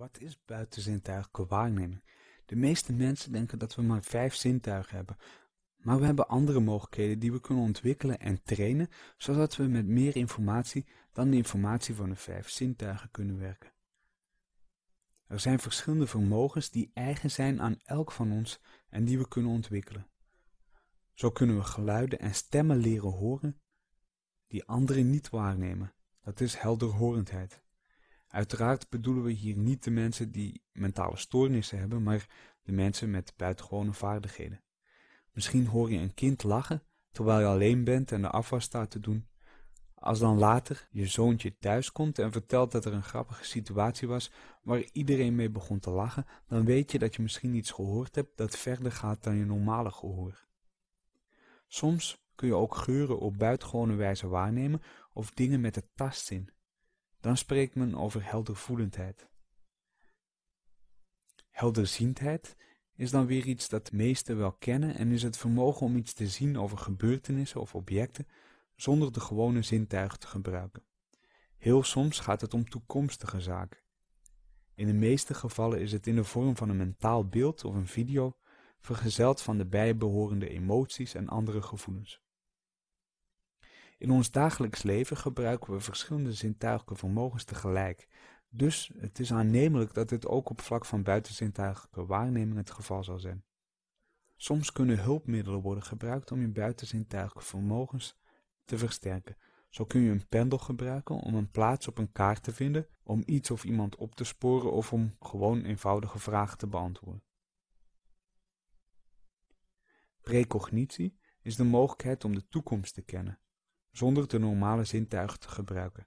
Wat is buitenzintuigelijke waarneming? De meeste mensen denken dat we maar vijf zintuigen hebben, maar we hebben andere mogelijkheden die we kunnen ontwikkelen en trainen, zodat we met meer informatie dan de informatie van de vijf zintuigen kunnen werken. Er zijn verschillende vermogens die eigen zijn aan elk van ons en die we kunnen ontwikkelen. Zo kunnen we geluiden en stemmen leren horen die anderen niet waarnemen. Dat is helderhorendheid. Uiteraard bedoelen we hier niet de mensen die mentale stoornissen hebben, maar de mensen met buitengewone vaardigheden. Misschien hoor je een kind lachen terwijl je alleen bent en de afwas staat te doen. Als dan later je zoontje thuis komt en vertelt dat er een grappige situatie was waar iedereen mee begon te lachen, dan weet je dat je misschien iets gehoord hebt dat verder gaat dan je normale gehoor. Soms kun je ook geuren op buitengewone wijze waarnemen of dingen met de tast dan spreekt men over heldervoelendheid. Helderziendheid is dan weer iets dat de meesten wel kennen en is het vermogen om iets te zien over gebeurtenissen of objecten zonder de gewone zintuigen te gebruiken. Heel soms gaat het om toekomstige zaken. In de meeste gevallen is het in de vorm van een mentaal beeld of een video, vergezeld van de bijbehorende emoties en andere gevoelens. In ons dagelijks leven gebruiken we verschillende zintuiglijke vermogens tegelijk. Dus het is aannemelijk dat dit ook op vlak van buitenzintuiglijke waarneming het geval zal zijn. Soms kunnen hulpmiddelen worden gebruikt om je buitenzintuiglijke vermogens te versterken. Zo kun je een pendel gebruiken om een plaats op een kaart te vinden, om iets of iemand op te sporen of om gewoon eenvoudige vragen te beantwoorden. Precognitie is de mogelijkheid om de toekomst te kennen zonder de normale zintuigen te gebruiken.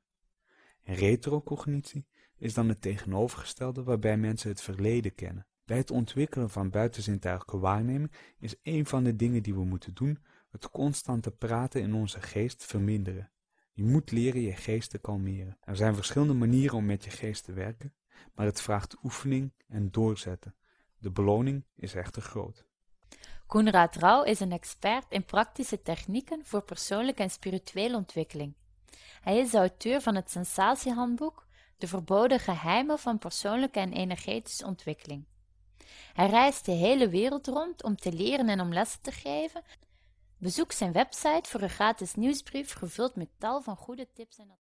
Retrocognitie is dan het tegenovergestelde waarbij mensen het verleden kennen. Bij het ontwikkelen van buitenzintuigelijke waarneming is een van de dingen die we moeten doen het constante praten in onze geest verminderen. Je moet leren je geest te kalmeren. Er zijn verschillende manieren om met je geest te werken, maar het vraagt oefening en doorzetten. De beloning is echter groot. Koenraad Rauw is een expert in praktische technieken voor persoonlijke en spirituele ontwikkeling. Hij is auteur van het sensatiehandboek De verboden geheimen van persoonlijke en energetische ontwikkeling. Hij reist de hele wereld rond om te leren en om lessen te geven. Bezoek zijn website voor een gratis nieuwsbrief gevuld met tal van goede tips en